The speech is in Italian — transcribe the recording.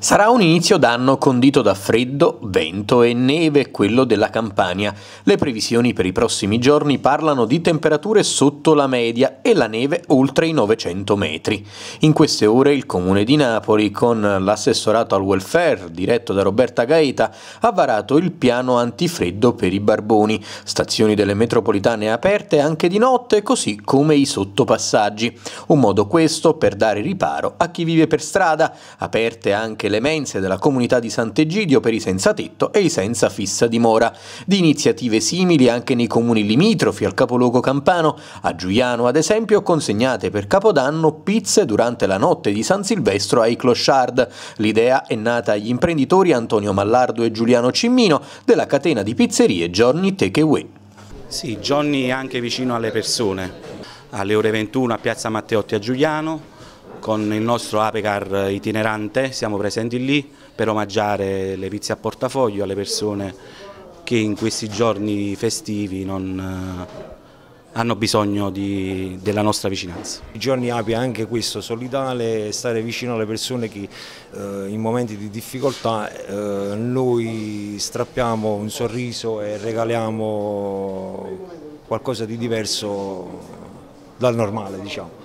Sarà un inizio d'anno condito da freddo, vento e neve quello della Campania. Le previsioni per i prossimi giorni parlano di temperature sotto la media e la neve oltre i 900 metri. In queste ore il Comune di Napoli, con l'assessorato al welfare diretto da Roberta Gaeta, ha varato il piano antifreddo per i barboni, stazioni delle metropolitane aperte anche di notte, così come i sottopassaggi. Un modo questo per dare riparo a chi vive per strada, aperte anche anche le mense della comunità di Sant'Egidio per i senza tetto e i senza fissa dimora. Di iniziative simili anche nei comuni limitrofi al capoluogo campano, a Giuliano ad esempio consegnate per Capodanno pizze durante la notte di San Silvestro ai clochard. L'idea è nata agli imprenditori Antonio Mallardo e Giuliano Cimmino della catena di pizzerie Giorni Takeaway. Sì, Johnny è anche vicino alle persone. Alle ore 21 a Piazza Matteotti a Giuliano, con il nostro Apecar itinerante, siamo presenti lì per omaggiare le pizze a portafoglio alle persone che in questi giorni festivi non, eh, hanno bisogno di, della nostra vicinanza. I giorni api anche questo, solidale, stare vicino alle persone che eh, in momenti di difficoltà eh, noi strappiamo un sorriso e regaliamo qualcosa di diverso dal normale diciamo.